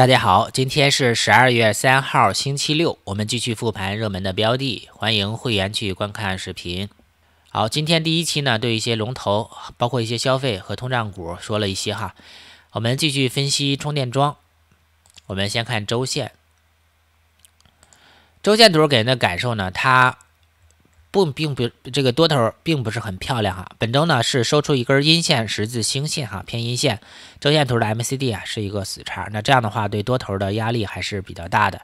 大家好，今天是十二月三号，星期六，我们继续复盘热门的标的，欢迎会员去观看视频。好，今天第一期呢，对一些龙头，包括一些消费和通胀股说了一些哈。我们继续分析充电桩，我们先看周线。周线图给人的感受呢，它。不，并不这个多头并不是很漂亮哈。本周呢是收出一根阴线十字星线哈，偏阴线。周线图的 M C D 啊是一个死叉，那这样的话对多头的压力还是比较大的。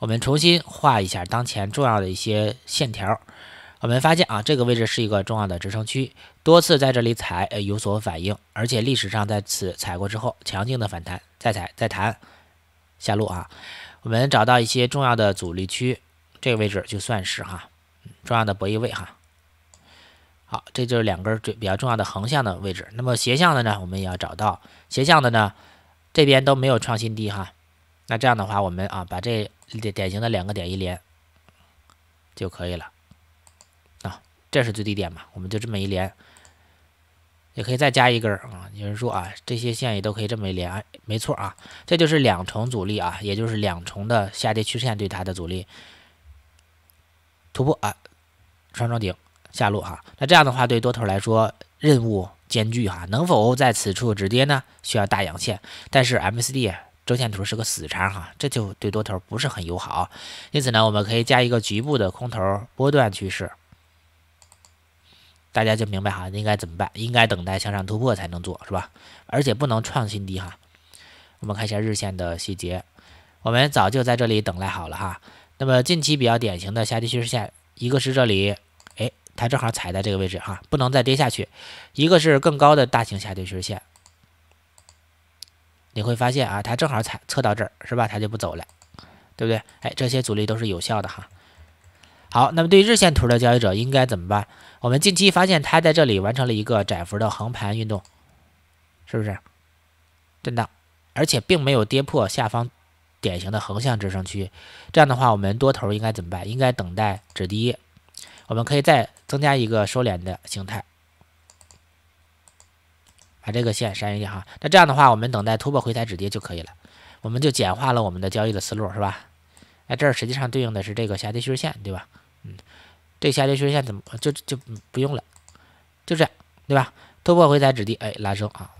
我们重新画一下当前重要的一些线条，我们发现啊这个位置是一个重要的支撑区，多次在这里踩有所反应，而且历史上在此踩过之后强劲的反弹，再踩再弹下落啊。我们找到一些重要的阻力区，这个位置就算是哈。重要的博弈位哈，好，这就是两根最比较重要的横向的位置。那么斜向的呢，我们也要找到斜向的呢，这边都没有创新低哈。那这样的话，我们啊，把这典型的两个点一连就可以了啊，这是最低点嘛，我们就这么一连，也可以再加一根儿啊。有人说啊，这些线也都可以这么一连，没错啊，这就是两重阻力啊，也就是两重的下跌趋势线对它的阻力。突破啊，双上顶下落哈，那这样的话对多头来说任务艰巨哈，能否在此处止跌呢？需要大阳线，但是 m c d 周线图是个死叉哈，这就对多头不是很友好。因此呢，我们可以加一个局部的空头波段趋势，大家就明白哈，应该怎么办？应该等待向上突破才能做，是吧？而且不能创新低哈。我们看一下日线的细节，我们早就在这里等待好了哈。那么近期比较典型的下跌趋势线，一个是这里，哎，它正好踩在这个位置哈，不能再跌下去；一个是更高的大型下跌趋势线，你会发现啊，它正好踩测到这儿是吧？它就不走了，对不对？哎，这些阻力都是有效的哈。好，那么对日线图的交易者应该怎么办？我们近期发现它在这里完成了一个窄幅的横盘运动，是不是震荡？而且并没有跌破下方。典型的横向支撑区，这样的话，我们多头应该怎么办？应该等待止跌。我们可以再增加一个收敛的形态，把这个线删一下哈。那这样的话，我们等待突破回踩止跌就可以了。我们就简化了我们的交易的思路，是吧？哎，这儿实际上对应的是这个下跌趋势线，对吧？嗯，这下跌趋势线怎么就就不用了？就这样，对吧？突破回踩止跌，哎，拉升啊，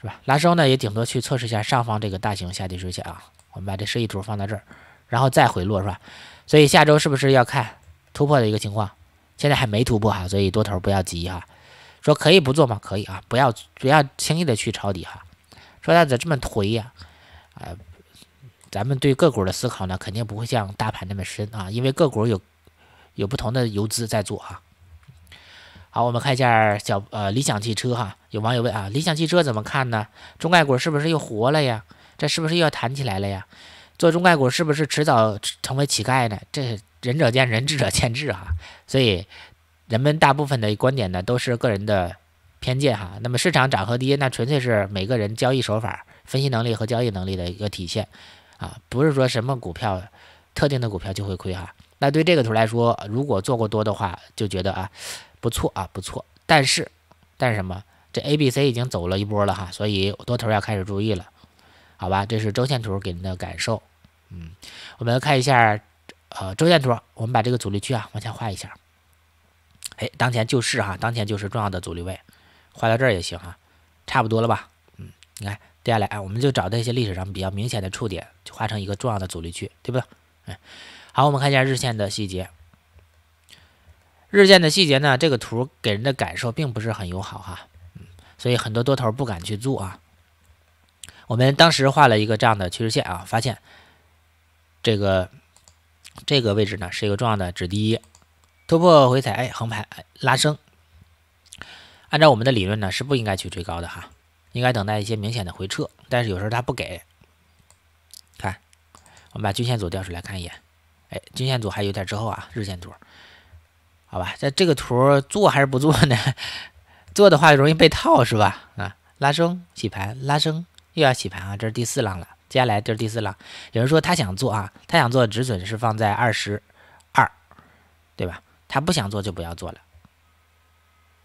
是吧？拉升呢，也顶多去测试一下上方这个大型下跌趋势线啊。我们把这示意图放到这儿，然后再回落是吧？所以下周是不是要看突破的一个情况？现在还没突破哈，所以多头不要急哈。说可以不做吗？可以啊，不要不要轻易的去抄底哈。说他咋这么颓呀？啊，咱们对个股的思考呢，肯定不会像大盘那么深啊，因为个股有有不同的游资在做啊。好，我们看一下小呃理想汽车哈。有网友问啊，理想汽车怎么看呢？中概股是不是又活了呀？这是不是又要弹起来了呀？做中概股是不是迟早成为乞丐呢？这仁者见仁，智者见智哈。所以，人们大部分的观点呢都是个人的偏见哈。那么市场涨和跌，那纯粹是每个人交易手法、分析能力和交易能力的一个体现啊，不是说什么股票特定的股票就会亏哈。那对这个图来说，如果做过多的话，就觉得啊不错啊不错。但是但是什么？这 A、B、C 已经走了一波了哈，所以多头要开始注意了。好吧，这是周线图给您的感受，嗯，我们来看一下，呃，周线图，我们把这个阻力区啊往下画一下，哎，当前就是哈，当前就是重要的阻力位，画到这儿也行啊，差不多了吧，嗯，你看，接下来啊，我们就找那些历史上比较明显的触点，就画成一个重要的阻力区，对不对？哎，好，我们看一下日线的细节，日线的细节呢，这个图给人的感受并不是很友好哈，嗯，所以很多多头不敢去做啊。我们当时画了一个这样的趋势线啊，发现这个这个位置呢是一个重要的止跌突破回踩，哎，横盘，拉升。按照我们的理论呢，是不应该去追高的哈，应该等待一些明显的回撤。但是有时候它不给，看，我们把均线组调出来看一眼，哎，均线组还有点之后啊。日线图，好吧，在这个图做还是不做呢？做的话容易被套是吧？啊，拉升洗盘，拉升。又要洗盘啊，这是第四浪了，接下来就是第四浪。有人说他想做啊，他想做止损是放在二十二，对吧？他不想做就不要做了，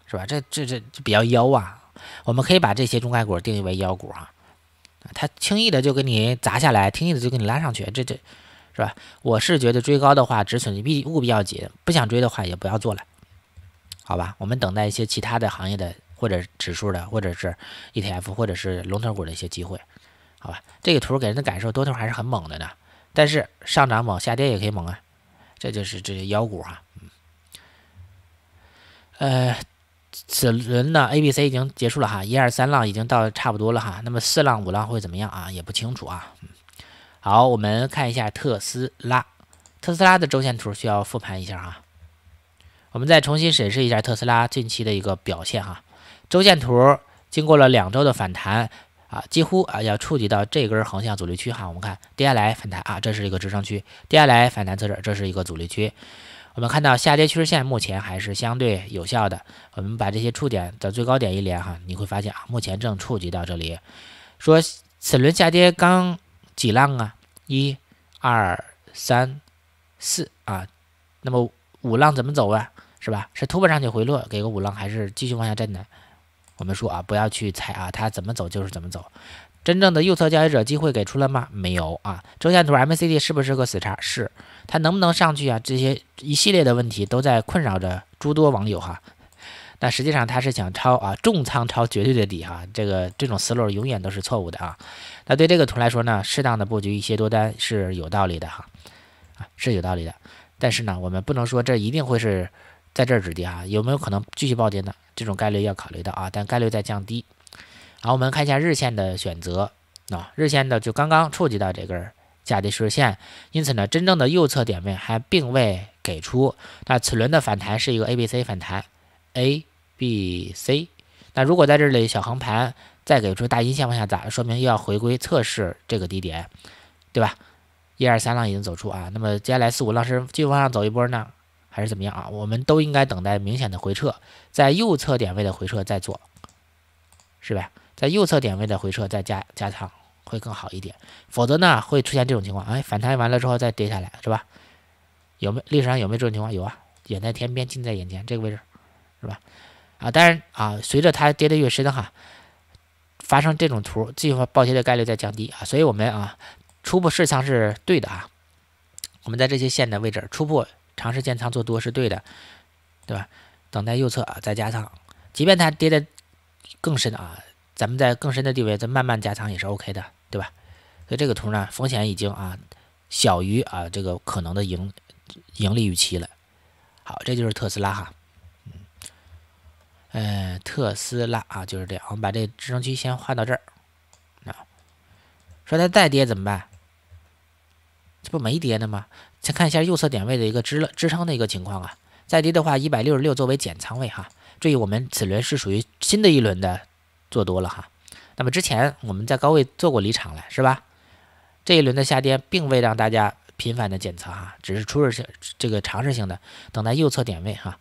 是吧？这这这比较妖啊，我们可以把这些中概股定义为妖股啊，他轻易的就给你砸下来，轻易的就给你拉上去，这这是吧？我是觉得追高的话止损必务必要紧，不想追的话也不要做了，好吧？我们等待一些其他的行业的。或者指数的，或者是 ETF，或者是龙头股的一些机会，好吧？这个图给人的感受，多头还是很猛的呢。但是上涨猛，下跌也可以猛啊，这就是这些妖股嗯、呃，此轮呢，A、B、C 已经结束了哈，一二三浪已经到差不多了哈。那么四浪、五浪会怎么样啊？也不清楚啊。好，我们看一下特斯拉，特斯拉的周线图需要复盘一下哈。我们再重新审视一下特斯拉近期的一个表现哈。周线图经过了两周的反弹啊，几乎啊要触及到这根横向阻力区哈。我们看跌下来反弹啊，这是一个支撑区；跌下来反弹测试，这是一个阻力区。我们看到下跌趋势线目前还是相对有效的。我们把这些触点的最高点一连哈，你会发现啊，目前正触及到这里。说此轮下跌刚几浪啊？一、二、三、四啊，那么五浪怎么走啊？是吧？是突破上去回落给个五浪，还是继续往下震呢？我们说啊，不要去猜啊，它怎么走就是怎么走。真正的右侧交易者机会给出了吗？没有啊。周线图 MCD a 是不是个死叉？是。它能不能上去啊？这些一系列的问题都在困扰着诸多网友哈。但实际上他是想抄啊，重仓抄绝对的底哈。这个这种思路永远都是错误的啊。那对这个图来说呢，适当的布局一些多单是有道理的哈，啊是有道理的。但是呢，我们不能说这一定会是。在这儿止跌啊，有没有可能继续暴跌呢？这种概率要考虑到啊，但概率在降低。好，我们看一下日线的选择啊，日线的就刚刚触及到这根下跌趋势线，因此呢，真正的右侧点位还并未给出。那此轮的反弹是一个 A B C 反弹，A B C。那如果在这里小横盘再给出大阴线往下砸，说明又要回归测试这个低点，对吧？一二三浪已经走出啊，那么接下来四五浪是继续往上走一波呢？还是怎么样啊？我们都应该等待明显的回撤，在右侧点位的回撤再做，是吧？在右侧点位的回撤再加加仓会更好一点，否则呢会出现这种情况，哎，反弹完了之后再跌下来，是吧？有没有历史上有没有这种情况？有啊，远在天边，近在眼前，这个位置是吧？啊，当然啊，随着它跌的越深哈，发生这种图计划暴跌的概率在降低啊，所以我们啊，初步试仓是对的啊，我们在这些线的位置初步长时间仓做多是对的，对吧？等待右侧啊再加仓，即便它跌的更深啊，咱们在更深的地位再慢慢加仓也是 OK 的，对吧？所以这个图呢，风险已经啊小于啊这个可能的盈盈利预期了。好，这就是特斯拉哈，嗯，特斯拉啊就是这样。我们把这支撑区先画到这儿啊。说它再跌怎么办？这不没跌呢吗？先看一下右侧点位的一个支支撑的一个情况啊，再低的话，一百六十六作为减仓位哈。注意，我们此轮是属于新的一轮的做多了哈。那么之前我们在高位做过离场了是吧？这一轮的下跌并未让大家频繁的减仓哈，只是初始性这个尝试性的等待右侧点位哈，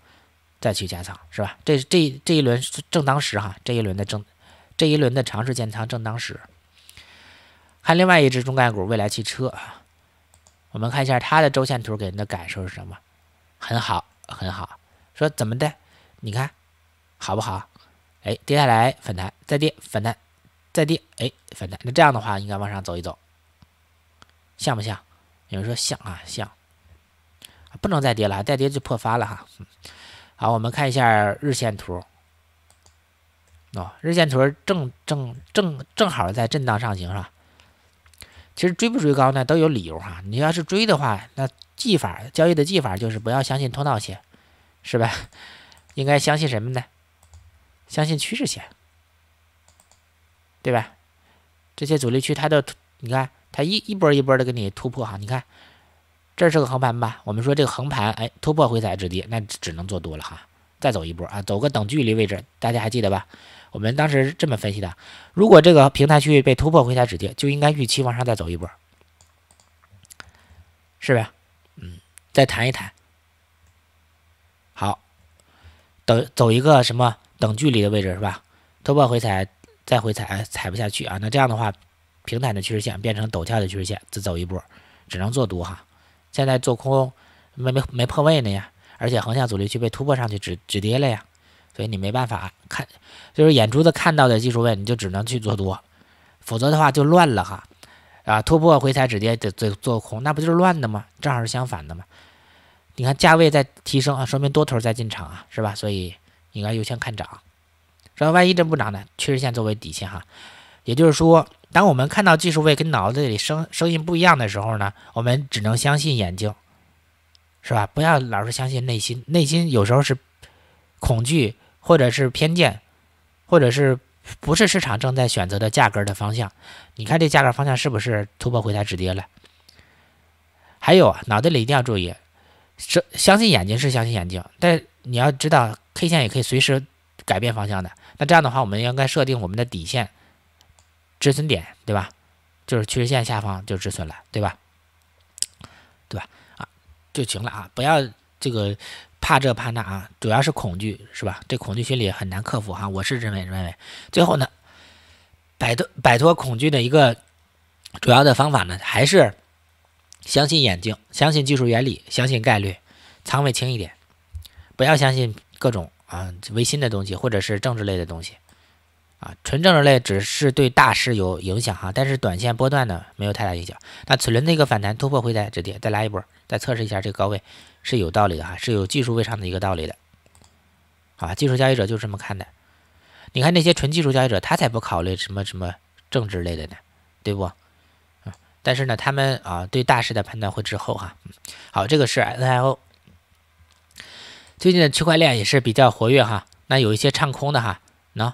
再去加仓是吧？这这这一轮正当时哈，这一轮的正这一轮的尝试建仓正当时。看另外一只中概股未来汽车啊。我们看一下它的周线图给人的感受是什么？很好，很好。说怎么的？你看，好不好？哎，跌下来反弹，再跌反弹，再跌，哎反弹。那这样的话应该往上走一走，像不像？有人说像啊像。不能再跌了，再跌就破发了哈。好，我们看一下日线图。哦，日线图正正正正好在震荡上行是吧？其实追不追高呢，都有理由哈。你要是追的话，那技法交易的技法就是不要相信通道线，是吧？应该相信什么呢？相信趋势线，对吧？这些阻力区它都，你看它一一波一波的给你突破哈。你看这是个横盘吧？我们说这个横盘，哎，突破回踩止跌，那只能做多了哈。再走一波啊，走个等距离位置，大家还记得吧？我们当时是这么分析的：如果这个平台区域被突破回踩止跌，就应该预期往上再走一波，是吧？嗯，再谈一谈。好，等走一个什么等距离的位置是吧？突破回踩再回踩，踩不下去啊。那这样的话，平坦的趋势线变成陡峭的趋势线，再走一波，只能做多哈。现在做空没没没破位呢呀，而且横向阻力区被突破上去止止跌了呀。所以你没办法看，就是眼珠子看到的技术位，你就只能去做多，否则的话就乱了哈。啊，突破回踩止跌得得做空，那不就是乱的吗？正好是相反的嘛。你看价位在提升啊，说明多头在进场啊，是吧？所以应该优先看涨，说万一真不涨呢？趋势线作为底线哈。也就是说，当我们看到技术位跟脑子里声声音不一样的时候呢，我们只能相信眼睛，是吧？不要老是相信内心，内心有时候是恐惧。或者是偏见，或者是不是市场正在选择的价格的方向？你看这价格方向是不是突破回踩止跌了？还有啊，脑袋里一定要注意，是相信眼睛是相信眼睛，但你要知道 K 线也可以随时改变方向的。那这样的话，我们应该设定我们的底线止损点，对吧？就是趋势线下方就止损了，对吧？对吧？啊，就行了啊，不要这个。怕这怕那啊，主要是恐惧，是吧？这恐惧心理很难克服哈。我是认为认为，最后呢，摆脱摆脱恐惧的一个主要的方法呢，还是相信眼睛，相信技术原理，相信概率，仓位轻一点，不要相信各种啊唯心的东西或者是政治类的东西。啊，纯政治类只是对大势有影响哈，但是短线波段呢没有太大影响。那此轮的一个反弹突破会在止跌，再来一波，再测试一下这个高位是有道理的哈，是有技术位上的一个道理的。啊，技术交易者就这么看的。你看那些纯技术交易者，他才不考虑什么什么政治类的呢，对不？嗯，但是呢，他们啊对大势的判断会滞后哈。好，这个是 NIO。最近的区块链也是比较活跃哈，那有一些唱空的哈，喏。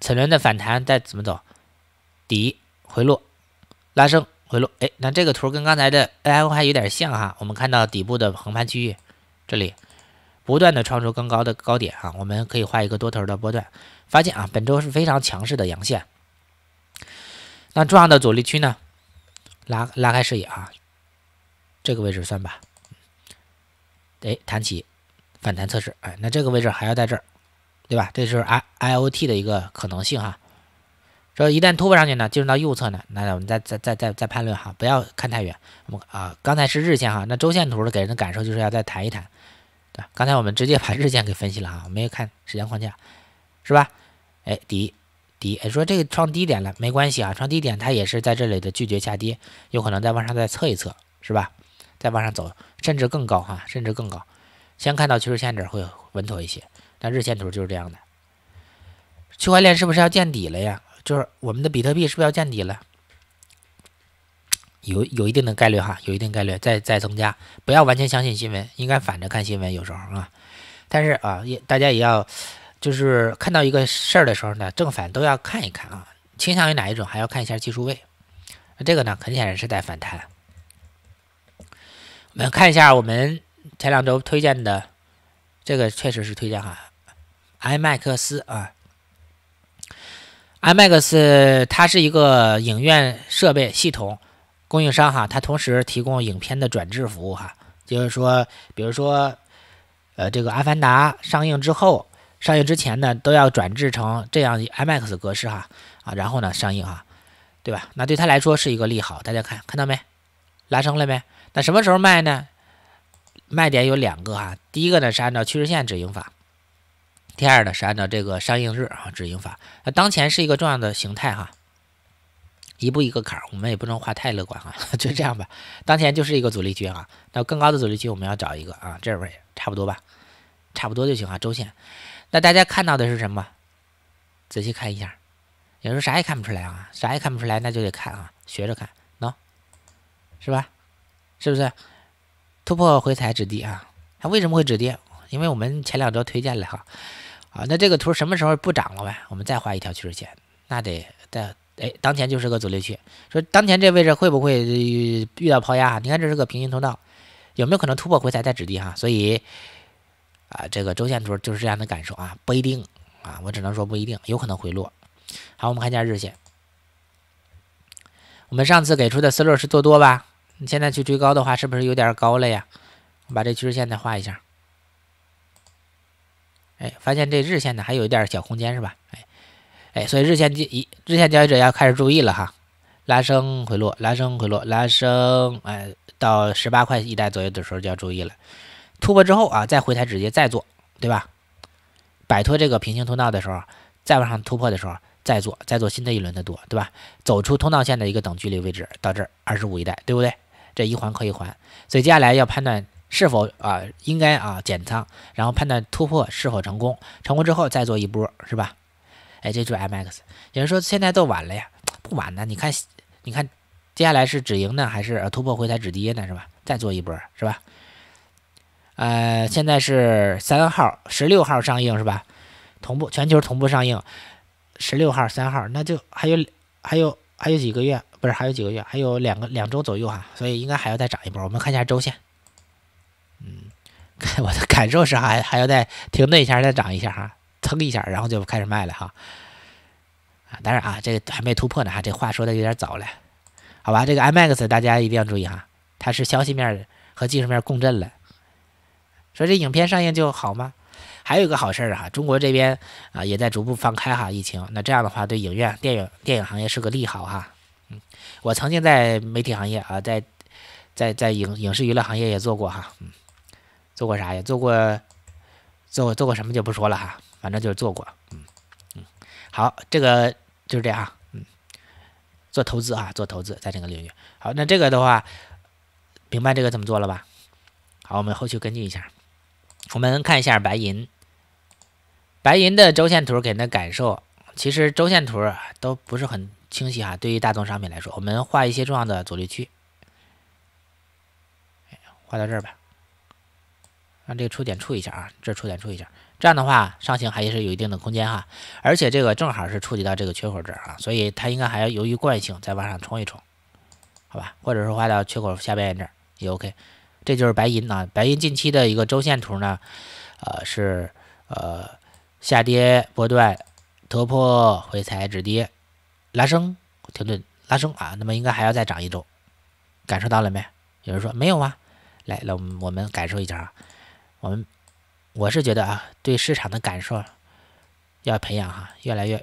此轮的反弹再怎么走，底回落，拉升回落，哎，那这个图跟刚才的 A O 还有点像哈，我们看到底部的横盘区域，这里不断的创出更高的高点啊，我们可以画一个多头的波段，发现啊，本周是非常强势的阳线，那重要的阻力区呢，拉拉开视野啊，这个位置算吧，哎，弹起反弹测试，哎，那这个位置还要在这儿。对吧？这就是 I I O T 的一个可能性哈。说一旦突破上去呢，进入到右侧呢，那我们再再再再再判断哈，不要看太远。我们啊，刚才是日线哈，那周线图的给人的感受就是要再谈一谈。对，刚才我们直接把日线给分析了哈，没有看时间框架是吧？哎，底底，说这个创低点了没关系啊，创低点它也是在这里的拒绝下跌，有可能再往上再测一测是吧？再往上走，甚至更高哈，甚至更高。先看到趋势线这会稳妥一些。那日线图就是这样的，区块链是不是要见底了呀？就是我们的比特币是不是要见底了？有有一定的概率哈，有一定概率再再增加。不要完全相信新闻，应该反着看新闻有时候啊。但是啊，也大家也要，就是看到一个事儿的时候呢，正反都要看一看啊。倾向于哪一种，还要看一下技术位。那这个呢，很显然是在反弹。我们看一下我们前两周推荐的，这个确实是推荐哈。IMAX 啊，IMAX 它是一个影院设备系统供应商哈，它同时提供影片的转制服务哈，就是说，比如说，呃，这个《阿凡达》上映之后，上映之前呢，都要转制成这样 IMAX 格式哈，啊，然后呢上映哈，对吧？那对他来说是一个利好，大家看看到没？拉升了没？那什么时候卖呢？卖点有两个哈，第一个呢是按照趋势线止盈法。第二呢是按照这个上映日啊止盈法，那当前是一个重要的形态哈，一步一个坎儿，我们也不能画太乐观哈，就这样吧，当前就是一个阻力区啊，那更高的阻力区我们要找一个啊，这边儿差不多吧，差不多就行啊，周线，那大家看到的是什么？仔细看一下，有时候啥也看不出来啊，啥也看不出来，那就得看啊，学着看，喏，是吧？是不是？突破回踩止跌啊，它为什么会止跌？因为我们前两周推荐了哈。好，那这个图什么时候不涨了呗？我们再画一条趋势线，那得在哎，当前就是个阻力区。说当前这位置会不会遇到抛压？你看这是个平行通道，有没有可能突破回踩再止跌哈？所以啊，这个周线图就是这样的感受啊，不一定啊，我只能说不一定，有可能回落。好，我们看一下日线，我们上次给出的思路是做多吧？你现在去追高的话，是不是有点高了呀？我把这趋势线再画一下。哎，发现这日线呢还有一点小空间是吧？哎，哎，所以日线交一日线交易者要开始注意了哈，拉升回落，拉升回落，拉升，哎，到十八块一带左右的时候就要注意了，突破之后啊再回踩直接再做，对吧？摆脱这个平行通道的时候，再往上突破的时候再做，再做新的一轮的多，对吧？走出通道线的一个等距离位置到这儿二十五一带，对不对？这一环可以环，所以接下来要判断。是否啊，应该啊减仓，然后判断突破是否成功，成功之后再做一波，是吧？哎，这就是 M X，也就是说现在都晚了呀？不晚呢，你看，你看，接下来是止盈呢，还是突破回踩止跌呢，是吧？再做一波，是吧？呃，现在是三号、十六号上映是吧？同步全球同步上映，十六号、三号，那就还有还有还有几个月？不是还有几个月？还有两个两周左右哈，所以应该还要再涨一波。我们看一下周线。嗯，我的感受是还还要再停顿一下，再涨一下哈，蹭一下，然后就开始卖了哈。啊，当然啊，这个还没突破呢哈，这话说的有点早了。好吧，这个 IMAX 大家一定要注意哈，它是消息面和技术面共振了。说这影片上映就好吗？还有一个好事啊，中国这边啊也在逐步放开哈疫情，那这样的话对影院、电影、电影行业是个利好哈。嗯，我曾经在媒体行业啊，在在在影影视娱乐行业也做过哈。嗯。做过啥呀？做过，做做过什么就不说了哈，反正就是做过，嗯嗯。好，这个就是这样，嗯，做投资啊，做投资，在这个领域。好，那这个的话，明白这个怎么做了吧？好，我们后续跟进一下。我们看一下白银，白银的周线图给人的感受，其实周线图都不是很清晰哈。对于大宗商品来说，我们画一些重要的阻力区，哎，画到这儿吧。让这个触点触一下啊，这触点触一下，这样的话上行还是有一定的空间哈，而且这个正好是触及到这个缺口这儿啊，所以它应该还要由于惯性再往上冲一冲，好吧？或者说画到缺口下边这儿也 OK。这就是白银啊，白银近期的一个周线图呢，呃是呃下跌波段突破回踩止跌拉升停顿拉升啊，那么应该还要再涨一周，感受到了没？有人说没有啊，来，来我们感受一下啊。我们我是觉得啊，对市场的感受要培养哈，越来越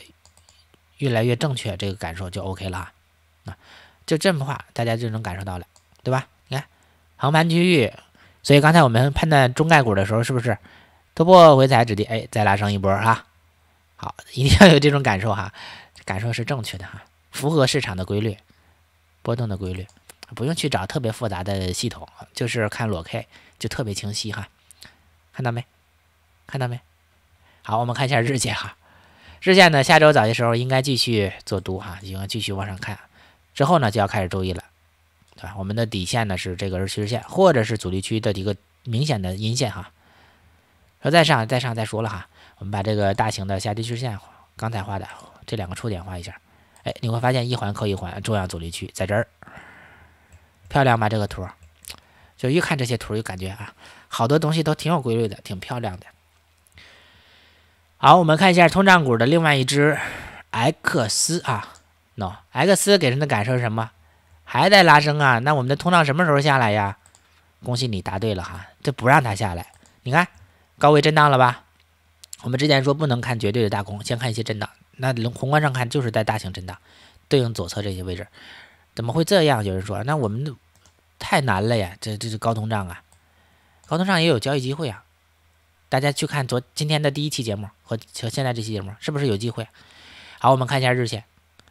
越来越正确，这个感受就 OK 了哈。啊，就这么话，大家就能感受到了，对吧？你看横盘区域，所以刚才我们判断中概股的时候，是不是突破回踩止跌，哎，再拉升一波哈？好，一定要有这种感受哈，感受是正确的哈，符合市场的规律、波动的规律，不用去找特别复杂的系统，就是看裸 K 就特别清晰哈。看到没？看到没？好，我们看一下日线哈。日线呢，下周早些时候应该继续做多哈，应该继续往上看。之后呢，就要开始注意了，对吧？我们的底线呢是这个趋势线，或者是阻力区的一个明显的阴线哈。说再上，再上，再说了哈。我们把这个大型的下跌趋势线，刚才画的这两个触点画一下。哎，你会发现一环扣一环，重要阻力区在这儿。漂亮吧？这个图，就一看这些图就感觉啊。好多东西都挺有规律的，挺漂亮的。好，我们看一下通胀股的另外一只 X 啊，No X 给人的感受是什么？还在拉升啊？那我们的通胀什么时候下来呀？恭喜你答对了哈，这不让它下来。你看，高位震荡了吧？我们之前说不能看绝对的大空，先看一些震荡。那宏观上看就是在大型震荡，对应左侧这些位置，怎么会这样？有人说，那我们太难了呀，这这是高通胀啊。高通上也有交易机会啊！大家去看昨今天的第一期节目和和现在这期节目，是不是有机会？好，我们看一下日线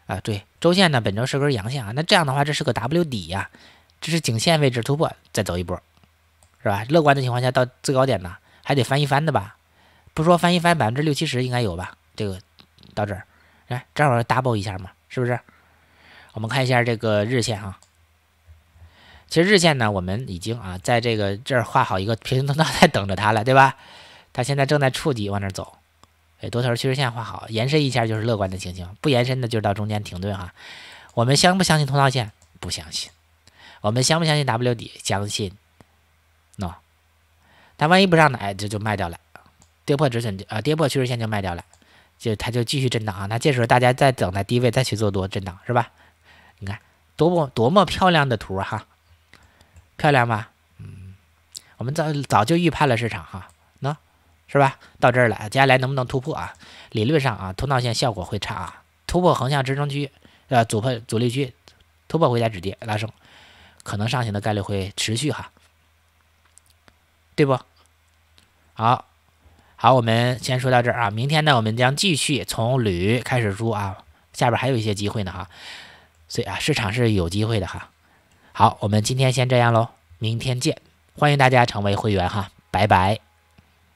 啊，对，周线呢，本周是根阳线啊，那这样的话，这是个 W 底呀，这是颈线位置突破，再走一波，是吧？乐观的情况下，到最高点呢，还得翻一翻的吧？不说翻一翻，百分之六七十应该有吧？这个到这儿，来，正好 double 一下嘛，是不是？我们看一下这个日线啊。其实日线呢，我们已经啊，在这个这儿画好一个平行通道，在等着它了，对吧？它现在正在触底往那儿走，哎，多头趋势线画好，延伸一下就是乐观的情形，不延伸的就是到中间停顿哈。我们相不相信通道线？不相信。我们相不相信 W 底？相信。那但万一不上呢？哎，就就卖掉了，跌破止损就啊，跌破趋势线就卖掉了，就它就继续震荡。啊。那这时候大家在等待低位再去做多震荡是吧？你看多么多么漂亮的图哈！漂亮吧，嗯，我们早早就预判了市场哈，那，是吧？到这儿了，接下来能不能突破啊？理论上啊，通道线效果会差啊，突破横向支撑区，呃，阻破阻力区，突破回家止跌拉升，可能上行的概率会持续哈，对不？好，好，我们先说到这儿啊，明天呢，我们将继续从铝开始入啊，下边还有一些机会呢哈，所以啊，市场是有机会的哈。好，我们今天先这样喽，明天见！欢迎大家成为会员哈，拜拜。